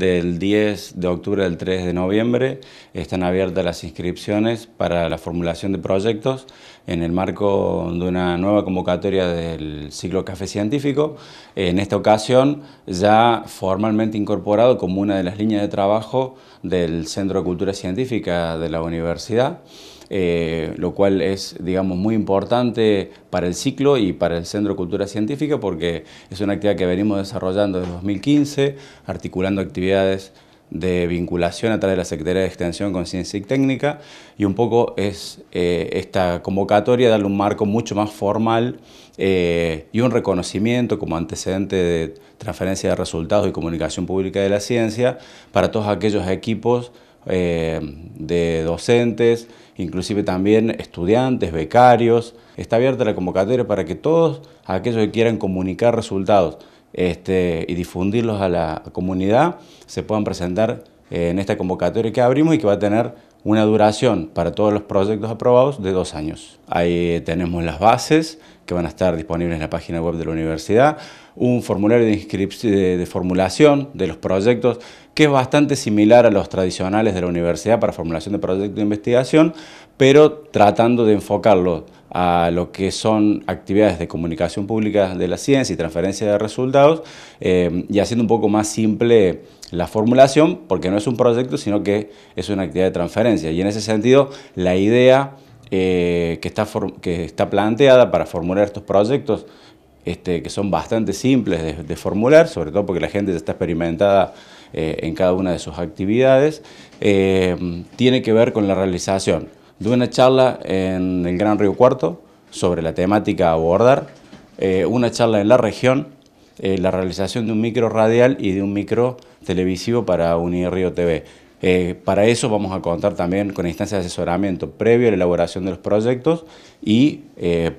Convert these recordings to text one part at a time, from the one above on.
del 10 de octubre al 3 de noviembre están abiertas las inscripciones para la formulación de proyectos en el marco de una nueva convocatoria del ciclo Café Científico, en esta ocasión ya formalmente incorporado como una de las líneas de trabajo del Centro de Cultura Científica de la Universidad. Eh, lo cual es, digamos, muy importante para el ciclo y para el Centro de Cultura Científica porque es una actividad que venimos desarrollando desde 2015, articulando actividades de vinculación a través de la Secretaría de Extensión con Ciencia y Técnica y un poco es eh, esta convocatoria darle un marco mucho más formal eh, y un reconocimiento como antecedente de transferencia de resultados y comunicación pública de la ciencia para todos aquellos equipos eh, de docentes, inclusive también estudiantes, becarios. Está abierta la convocatoria para que todos aquellos que quieran comunicar resultados este, y difundirlos a la comunidad se puedan presentar eh, en esta convocatoria que abrimos y que va a tener una duración para todos los proyectos aprobados de dos años. Ahí tenemos las bases que van a estar disponibles en la página web de la universidad, un formulario de, de, formulación de los proyectos que es bastante similar a los tradicionales de la universidad para formulación de proyectos de investigación, pero tratando de enfocarlo a lo que son actividades de comunicación pública de la ciencia y transferencia de resultados eh, y haciendo un poco más simple la formulación, porque no es un proyecto, sino que es una actividad de transferencia. Y en ese sentido, la idea eh, que, está planteada para formular estos proyectos este, que son bastante simples de, formular, sobre todo porque la gente está experimentada eh, en cada una de sus actividades, tiene que ver con la realización de una charla en el Gran Río Cuarto sobre la temática a abordar, eh, una charla en la región, eh, la realización de un micro radial y de un micro televisivo para Unir Río TV. Eh, para eso vamos a contar también con instancias de asesoramiento previo a la elaboración de los proyectos y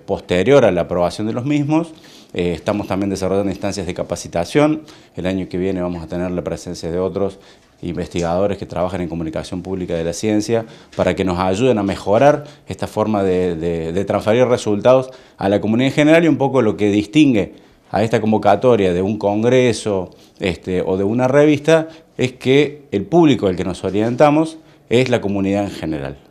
posterior a la aprobación de los mismos. estamos también desarrollando instancias de capacitación. El año que viene vamos a tener la presencia de otros investigadores que trabajan en comunicación pública de la ciencia, para que nos ayuden a mejorar esta forma de, transferir resultados a la comunidad en general y un poco lo que distingue a esta convocatoria de un congreso este, o de una revista es que el público al que nos orientamos es la comunidad en general.